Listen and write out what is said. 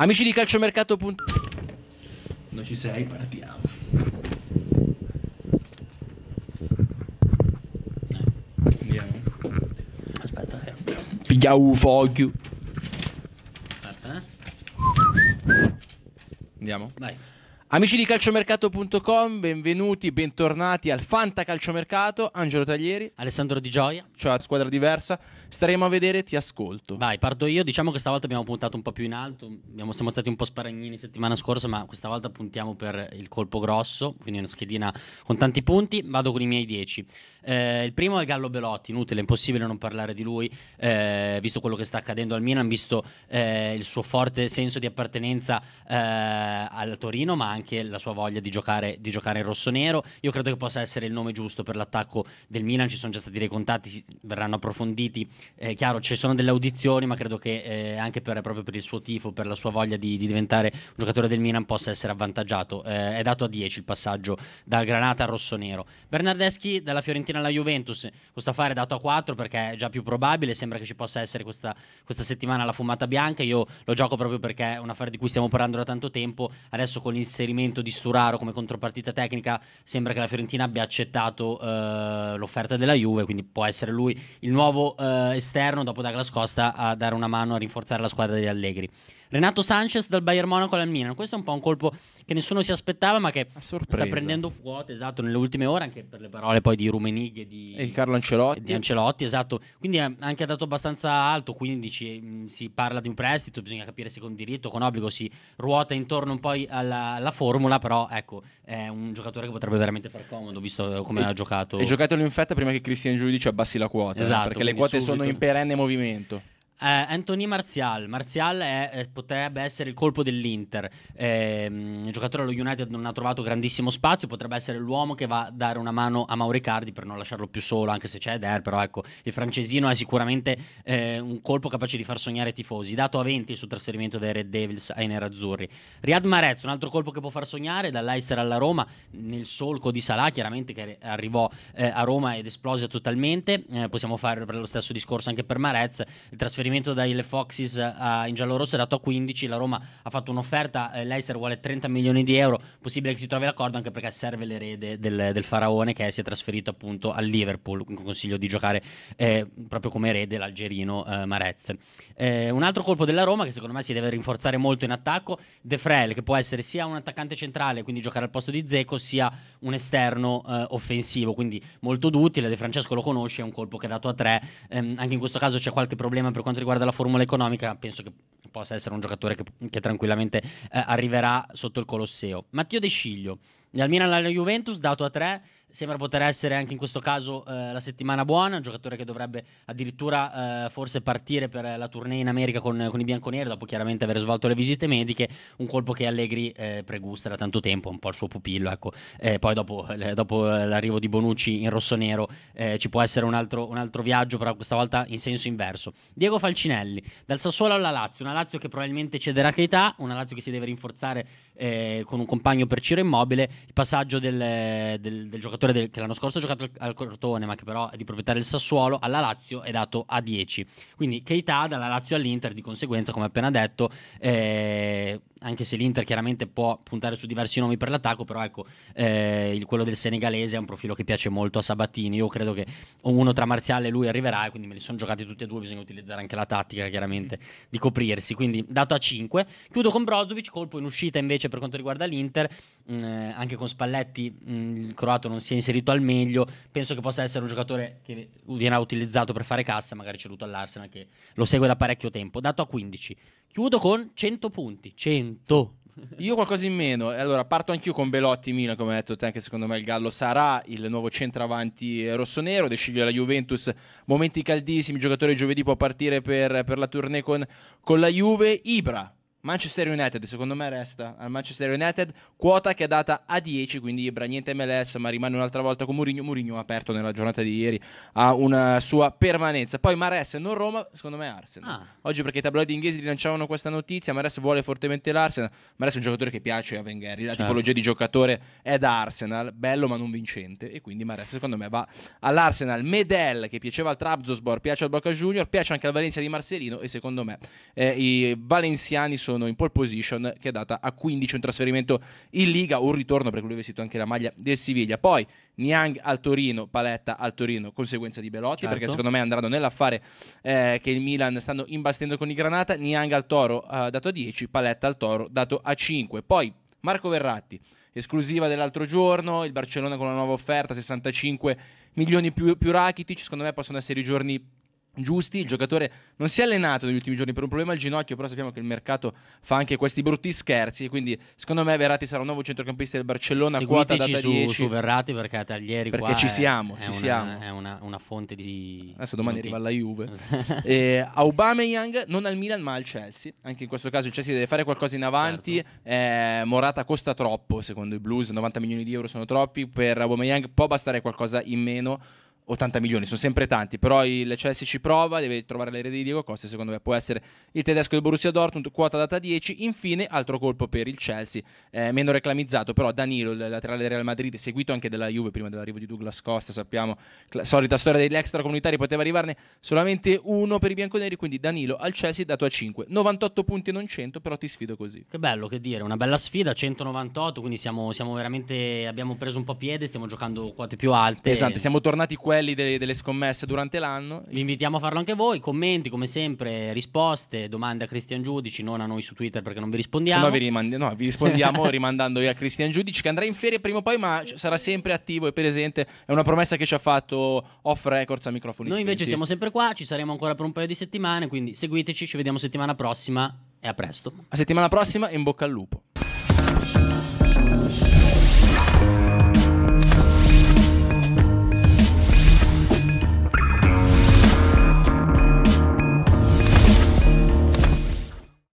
Amici di calciomercato. Non ci sei, partiamo. Andiamo. Aspetta, eh. Piglia Aspetta. Eh. Andiamo. Vai. Amici di calciomercato.com, benvenuti, bentornati al Fanta Calciomercato. Angelo Taglieri. Alessandro Di Gioia. Ciao, cioè, squadra diversa. Staremo a vedere, ti ascolto. Vai, parto io. Diciamo che stavolta abbiamo puntato un po' più in alto. Abbiamo, siamo stati un po' sparagnini settimana scorsa, ma questa volta puntiamo per il colpo grosso. Quindi una schedina con tanti punti. Vado con i miei dieci. Eh, il primo è il Gallo Belotti. Inutile, impossibile non parlare di lui, eh, visto quello che sta accadendo al Milan, visto eh, il suo forte senso di appartenenza eh, al Torino, ma anche anche la sua voglia di giocare, di giocare in rosso-nero. Io credo che possa essere il nome giusto per l'attacco del Milan. Ci sono già stati dei contatti, verranno approfonditi. È eh, chiaro, ci sono delle audizioni, ma credo che eh, anche per, proprio per il suo tifo, per la sua voglia di, di diventare un giocatore del Milan, possa essere avvantaggiato. Eh, è dato a 10 il passaggio dal Granata al rosso-nero. Bernardeschi dalla Fiorentina alla Juventus. Questo affare è dato a 4 perché è già più probabile. Sembra che ci possa essere questa, questa settimana la fumata bianca. Io lo gioco proprio perché è un affare di cui stiamo parlando da tanto tempo. Adesso con l'inserimento riferimento di Sturaro come contropartita tecnica, sembra che la Fiorentina abbia accettato eh, l'offerta della Juve, quindi può essere lui il nuovo eh, esterno dopo Douglas Costa a dare una mano a rinforzare la squadra degli Allegri. Renato Sanchez dal Bayern Monaco al Milan, questo è un po' un colpo che nessuno si aspettava, ma che sta prendendo fuoco esatto, nelle ultime ore, anche per le parole poi di Rumenighi e di, Carlo Ancelotti. di Ancelotti, esatto. Quindi anche ha dato abbastanza alto, 15, mm, si parla di un prestito, bisogna capire se con diritto, con obbligo, si ruota intorno poi alla, alla formula, però ecco, è un giocatore che potrebbe veramente far comodo, visto come ha giocato. E giocatelo in fetta prima che Cristian Giudice abbassi la quota, eh, esatto, eh, perché le quote subito. sono in perenne movimento. Eh, Anthony Martial, Martial è, eh, potrebbe essere il colpo dell'Inter, eh, il giocatore allo United non ha trovato grandissimo spazio, potrebbe essere l'uomo che va a dare una mano a Mauricardi per non lasciarlo più solo, anche se c'è Der. però ecco, il francesino è sicuramente eh, un colpo capace di far sognare i tifosi, dato a 20 il suo trasferimento dai Red Devils ai Nerazzurri. Riad Marez, un altro colpo che può far sognare, dall'Eister alla Roma, nel solco di Salah, chiaramente che arrivò eh, a Roma ed esplose totalmente, eh, possiamo fare lo stesso discorso anche per Marez, il trasferimento trasferimento dai Foxes eh, a, in giallo rosso è dato a 15, la Roma ha fatto un'offerta, eh, Leicester vuole 30 milioni di euro, possibile che si trovi l'accordo anche perché serve l'erede del, del faraone che si è trasferito appunto al Liverpool, con consiglio di giocare eh, proprio come erede l'algerino eh, Marez. Eh, un altro colpo della Roma che secondo me si deve rinforzare molto in attacco, De Frel che può essere sia un attaccante centrale, quindi giocare al posto di Zeco, sia un esterno eh, offensivo, quindi molto d'utile, De Francesco lo conosce, è un colpo che è dato a 3, ehm, anche in questo caso c'è qualche problema per quanto quanto riguarda la formula economica, penso che possa essere un giocatore che, che tranquillamente eh, arriverà sotto il Colosseo. Matteo De Sciglio, nel Milan alla Juventus, dato a 3, sembra poter essere anche in questo caso eh, la settimana buona, un giocatore che dovrebbe addirittura eh, forse partire per la tournée in America con, con, i bianconeri, dopo chiaramente aver svolto le visite mediche, un colpo che Allegri eh, pregusta da tanto tempo, un po' il suo pupillo, ecco. Eh, poi dopo, eh, dopo, l'arrivo di Bonucci in rosso-nero eh, ci può essere un altro, un altro, viaggio, però questa volta in senso inverso. Diego Falcinelli, dal Sassuolo alla Lazio, una Lazio che probabilmente cederà Keita, una Lazio che si deve rinforzare con un compagno per Ciro Immobile, il passaggio del, del, del giocatore giocatore del, che l'anno scorso ha giocato al Cortone, ma che però è di proprietà del Sassuolo, alla Lazio è dato a 10. Quindi Keita dalla Lazio all'Inter, di conseguenza, come appena detto, eh, anche se l'Inter chiaramente può puntare su diversi nomi per l'attacco, però ecco, eh, quello del senegalese è un profilo che piace molto a Sabatini. Io credo che uno tra Marziale e lui arriverà, e quindi me li sono giocati tutti e due, bisogna utilizzare anche la tattica, chiaramente, di coprirsi. Quindi dato a 5. Chiudo con Brozovic, colpo in uscita invece per quanto riguarda l'Inter, mh, mm, eh, anche con Spalletti mh, mm, il croato non si si è inserito al meglio. Penso che possa essere un giocatore che viene utilizzato per fare cassa, magari ceduto all'Arsenal, che lo segue da parecchio tempo. Dato a 15. Chiudo con 100 punti. 100. Io qualcosa in meno. Allora, parto anch'io con Belotti Milan, come hai detto te, anche secondo me il Gallo sarà il nuovo centravanti rossonero, decide la Juventus, momenti caldissimi, giocatore giovedì può partire per, per la tournée con, con la Juve. Ibra, Manchester United, secondo me, resta al Manchester United, quota che è data a 10, quindi Ibra niente MLS, ma rimane un'altra volta con Mourinho. Mourinho ha aperto nella giornata di ieri a una sua permanenza. Poi Mares, non Roma, secondo me Arsenal. Ah. Oggi perché i tabloidi inglesi rilanciavano questa notizia, Mares vuole fortemente l'Arsenal. Mares è un giocatore che piace a Wenger, la certo. tipologia di giocatore è da Arsenal, bello ma non vincente, e quindi Mares secondo me va all'Arsenal. Medel, che piaceva al Trabzonspor, piace al Boca Junior, piace anche al Valencia di Marcelino e secondo me eh, i valenziani sono terminano in pole position che è data a 15, un trasferimento in Liga, un ritorno perché lui ha vestito anche la maglia del Siviglia. Poi Niang al Torino, Paletta al Torino, conseguenza di Belotti, certo. perché secondo me andranno nell'affare eh, che il Milan stanno imbastendo con i Granata, Niang al Toro eh, dato a 10, Paletta al Toro dato a 5. Poi Marco Verratti, esclusiva dell'altro giorno, il Barcellona con una nuova offerta, 65 milioni più, più Rakitic, secondo me possono essere i giorni giusti. Il giocatore non si è allenato negli ultimi giorni per un problema al ginocchio, però sappiamo che il mercato fa anche questi brutti scherzi. Quindi, secondo me, Verratti sarà un nuovo centrocampista del Barcellona. Seguiteci quota da su, 10. su Verratti perché a Taglieri perché ci è, siamo, è ci una, siamo. È una, una, fonte di. Adesso domani arriva la Juve. e, eh, Aubameyang non al Milan, ma al Chelsea. Anche in questo caso il Chelsea deve fare qualcosa in avanti. Certo. Eh, Morata costa troppo, secondo i Blues. 90 milioni di euro sono troppi. Per Aubameyang può bastare qualcosa in meno 80 milioni, sono sempre tanti, però il Chelsea ci prova, deve trovare l'area di Diego Costa, secondo me può essere il tedesco del Borussia Dortmund, quota data 10, infine altro colpo per il Chelsea, eh, meno reclamizzato, però Danilo, il laterale del Real Madrid, seguito anche dalla Juve prima dell'arrivo di Douglas Costa, sappiamo, la solita storia degli extracomunitari, poteva arrivarne solamente uno per i bianconeri, quindi Danilo al Chelsea dato a 5, 98 punti non 100, però ti sfido così. Che bello, che dire, una bella sfida, 198, quindi siamo, siamo veramente, abbiamo preso un po' piede, stiamo giocando quote più alte. Esatto, siamo tornati qua belli delle, delle scommesse durante l'anno. Vi invitiamo a farlo anche voi. Commenti, come sempre, risposte, domande a Cristian Giudici, non a noi su Twitter perché non vi rispondiamo. Se no, vi, rimandi- no, vi rispondiamo rimandandovi a Cristian Giudici che andrà in ferie prima o poi, ma sarà sempre attivo e presente. È una promessa che ci ha fatto off records a microfoni. Noi spinti. invece siamo sempre qua, ci saremo ancora per un paio di settimane. Quindi seguiteci, ci vediamo settimana prossima e a presto. A settimana prossima, in bocca al lupo.